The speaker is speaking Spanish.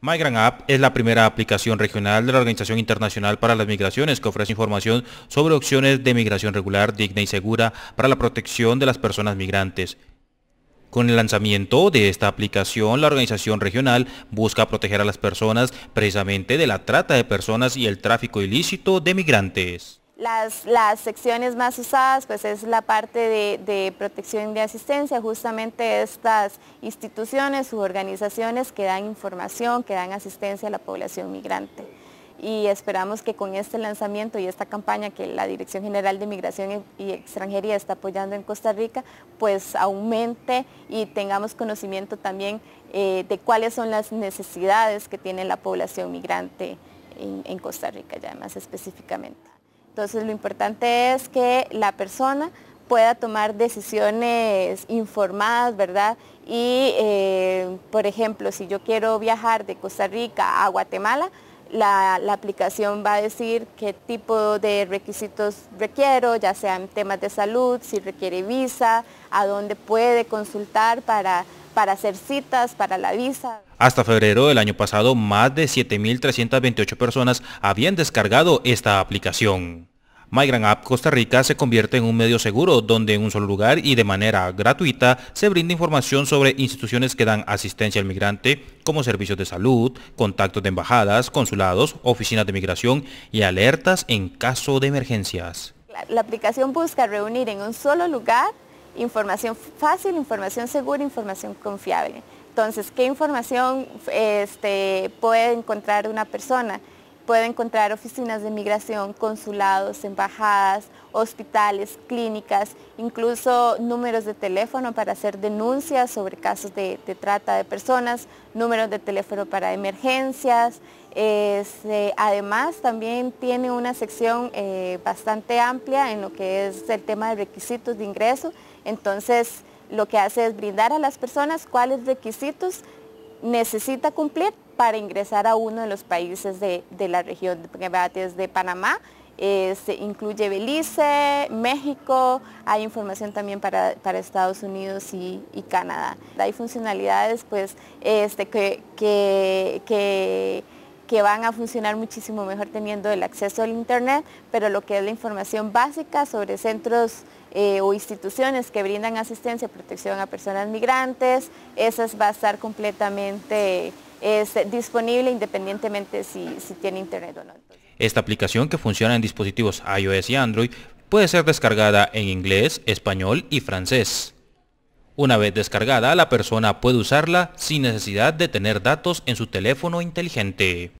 Migrant App es la primera aplicación regional de la Organización Internacional para las Migraciones que ofrece información sobre opciones de migración regular, digna y segura para la protección de las personas migrantes. Con el lanzamiento de esta aplicación, la organización regional busca proteger a las personas precisamente de la trata de personas y el tráfico ilícito de migrantes. Las, secciones más usadas pues es la parte de, protección de asistencia, justamente estas instituciones u organizaciones que dan información, que dan asistencia a la población migrante. Y esperamos que con este lanzamiento y esta campaña que la Dirección General de Migración y Extranjería está apoyando en Costa Rica, pues aumente y tengamos conocimiento también eh, de cuáles son las necesidades que tiene la población migrante en, en Costa Rica, ya más específicamente. Entonces lo importante es que la persona pueda tomar decisiones informadas, ¿verdad? Y, eh, por ejemplo, si yo quiero viajar de Costa Rica a Guatemala, la, aplicación va a decir qué tipo de requisitos requiero, ya sean temas de salud, si requiere visa, a dónde puede consultar para, para hacer citas, para la visa. Hasta febrero del año pasado, más de 7.328 personas habían descargado esta aplicación. Migrant App Costa Rica se convierte en un medio seguro donde en un solo lugar y de manera gratuita se brinda información sobre instituciones que dan asistencia al migrante como servicios de salud, contactos de embajadas, consulados, oficinas de migración y alertas en caso de emergencias. La, aplicación busca reunir en un solo lugar información fácil, información segura, información confiable. Entonces, ¿qué información este, puede encontrar una persona? puede encontrar oficinas de migración, consulados, embajadas, hospitales, clínicas, incluso números de teléfono para hacer denuncias sobre casos de, trata de personas, números de teléfono para emergencias. Este, además también tiene una sección eh, bastante amplia en lo que es el tema de requisitos de ingreso, entonces lo que hace es brindar a las personas cuáles requisitos necesita cumplir para ingresar a uno de los países de, la región de Panamá. se eh, incluye Belice, México, hay información también para, Estados Unidos y, Canadá. Hay funcionalidades pues, este, que, que, que van a funcionar muchísimo mejor teniendo el acceso al Internet, pero lo que es la información básica sobre centros eh, o instituciones que brindan asistencia y protección a personas migrantes, esas va a estar completamente es disponible independientemente si, tiene internet o no. Esta aplicación que funciona en dispositivos iOS y Android puede ser descargada en inglés, español y francés. Una vez descargada, la persona puede usarla sin necesidad de tener datos en su teléfono inteligente.